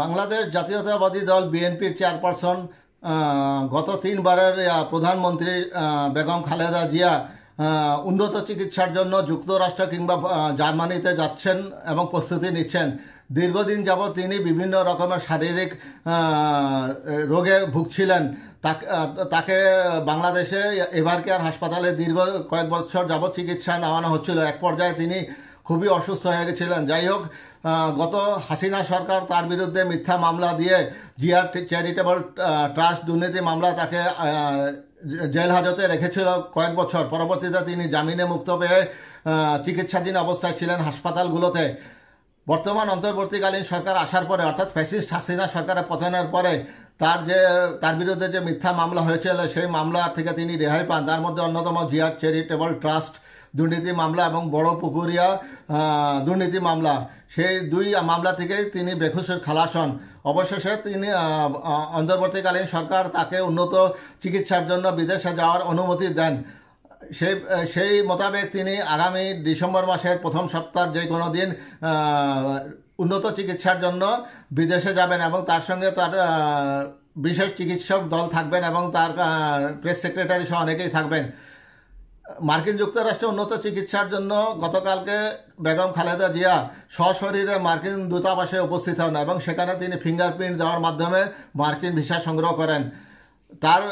বাংলাদেশ জাতীয়তাবাদী দল বিএনপির চেয়ারপারসন গত তিনবারের প্রধানমন্ত্রী বেগম খালেদা জিয়া উন্নত চিকিৎসার জন্য যুক্তরাষ্ট্র কিংবা জার্মানিতে যাচ্ছেন এবং প্রস্তুতি নিচ্ছেন দীর্ঘদিন যাবৎ তিনি বিভিন্ন রকমের শারীরিক রোগে ভুগছিলেন তাকে বাংলাদেশে এভার কেয়ার হাসপাতালে দীর্ঘ কয়েক বছর যাবৎ চিকিৎসা নেওয়ানো হচ্ছিল এক পর্যায়ে তিনি খুবই অসুস্থ হয়ে গেছিলেন যাই হোক গত হাসিনা সরকার তার বিরুদ্ধে মিথ্যা মামলা দিয়ে জিআর চ্যারিটেবল ট্রাস্ট দুর্নীতি মামলা তাকে জেল হাজতে রেখেছিল কয়েক বছর পরবর্তীতে তিনি জামিনে মুক্ত পেয়ে চিকিৎসাধীন অবস্থায় ছিলেন হাসপাতালগুলোতে বর্তমান অন্তর্বর্তীকালীন সরকার আসার পরে অর্থাৎ ফ্যাসিস্ট হাসিনা সরকারের পতনের পরে তার যে তার বিরুদ্ধে যে মিথ্যা মামলা হয়েছিল সেই মামলা থেকে তিনি রেহাই পান তার মধ্যে অন্যতম জিয়ার চ্যারিটেবল ট্রাস্ট দুর্নীতি মামলা এবং বড় পুকুরিয়া দুর্নীতি মামলা সেই দুই মামলা থেকে তিনি বেখুসের খালাস হন অবশেষে তিনি অন্তর্বর্তীকালীন সরকার তাকে উন্নত চিকিৎসার জন্য বিদেশে যাওয়ার অনুমতি দেন সেই সেই মোতাবেক তিনি আগামী ডিসেম্বর মাসের প্রথম সপ্তাহ যে কোনো দিন উন্নত চিকিৎসার জন্য বিদেশে যাবেন এবং তার সঙ্গে তার বিশেষ চিকিৎসক দল থাকবেন এবং তার প্রেস সেক্রেটারি সহ অনেকেই থাকবেন মার্কিন যুক্তরাষ্ট্রে উন্নত চিকিৎসার জন্য গতকালকে বেগম খালেদা জিয়া সশরীরে মার্কিন দূতাবাসে উপস্থিত হন এবং সেখানে তিনি ফিঙ্গারপ্রিন্ট দেওয়ার মাধ্যমে মার্কিন ভিসা সংগ্রহ করেন তার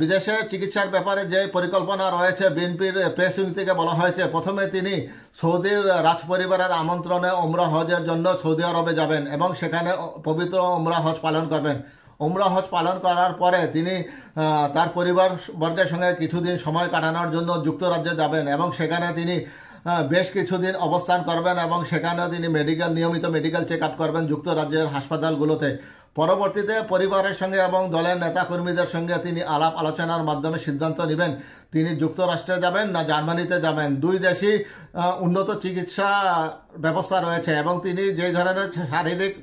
বিদেশে চিকিৎসার ব্যাপারে যে পরিকল্পনা রয়েছে বিএনপির প্রেস ইউনিটিকে বলা হয়েছে প্রথমে তিনি সৌদির রাজপরিবারের আমন্ত্রণে ওমরা হজের জন্য সৌদি আরবে যাবেন এবং সেখানে পবিত্র ওমরা হজ পালন করবেন ওমরা হজ পালন করার পরে তিনি তার পরিবার বর্গের সঙ্গে কিছুদিন সময় কাটানোর জন্য যুক্তরাজ্যে যাবেন এবং সেখানে তিনি বেশ কিছুদিন অবস্থান করবেন এবং সেখানে তিনি মেডিকেল নিয়মিত মেডিকেল চেক আপ করবেন যুক্তরাজ্যের হাসপাতালগুলোতে পরবর্তীতে পরিবারের সঙ্গে এবং দলের নেতাকর্মীদের সঙ্গে তিনি আলাপ আলোচনার মাধ্যমে সিদ্ধান্ত নেবেন তিনি যুক্তরাষ্ট্রে যাবেন না জার্মানিতে যাবেন দুই দেশই উন্নত চিকিৎসা ব্যবস্থা রয়েছে এবং তিনি যেই ধরনের শারীরিক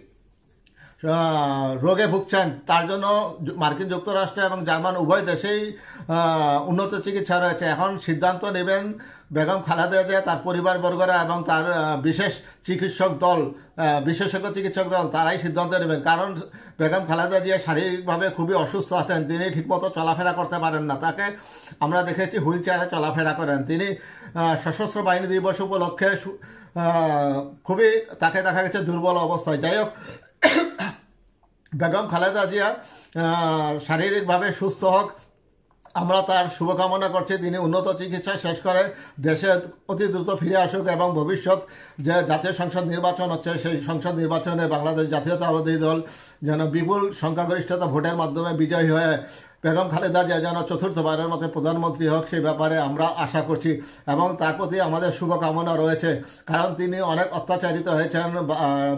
রোগে ভুগছেন তার জন্য মার্কিন যুক্তরাষ্ট্র এবং জার্মান উভয় দেশেই উন্নত চিকিৎসা রয়েছে এখন সিদ্ধান্ত নেবেন বেগম খালাদা জিয়া তার পরিবারবর্গরা এবং তার বিশেষ চিকিৎসক দল বিশেষজ্ঞ চিকিৎসক দল তারাই সিদ্ধান্ত নেবেন কারণ বেগম খালাদা জিয়া শারীরিকভাবে খুবই অসুস্থ আছেন তিনি ঠিকমতো চলাফেরা করতে পারেন না তাকে আমরা দেখেছি হুইল চেয়ারে চলাফেরা করেন তিনি সশস্ত্র বাহিনী দিবস উপলক্ষে খুবই তাকে দেখা গেছে দুর্বল অবস্থায় যাই হোক বেগম খালেদা জিয়া শারীরিকভাবে সুস্থ হোক আমরা তার শুভকামনা করছি তিনি উন্নত চিকিৎসা শেষ করে দেশে অতি দ্রুত ফিরে আসুক এবং ভবিষ্যৎ যে জাতীয় সংসদ নির্বাচন হচ্ছে সেই সংসদ নির্বাচনে বাংলাদেশ জাতীয়তাবাদী দল যেন বিপুল সংখ্যাগরিষ্ঠতা ভোটের মাধ্যমে বিজয়ী হয়ে বেগম খালেদা জিয়া যেন চতুর্থবারের মতো প্রধানমন্ত্রী হোক সেই ব্যাপারে আমরা আশা করছি এবং তার প্রতি আমাদের শুভকামনা রয়েছে কারণ তিনি অনেক অত্যাচারিত হয়েছেন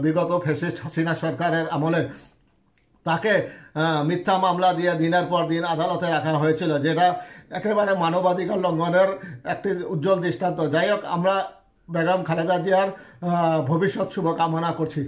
বিগত ফেসিস্ট হাসিনা সরকারের আমলে তাকে মিথ্যা মামলা দিয়ে দিনের পর দিন আদালতে রাখা হয়েছিল যেটা একেবারে মানবাধিকার লঙ্ঘনের একটি উজ্জ্বল দৃষ্টান্ত যাই হোক আমরা বেগম খালেদা জিয়ার ভবিষ্যৎ শুভকামনা করছি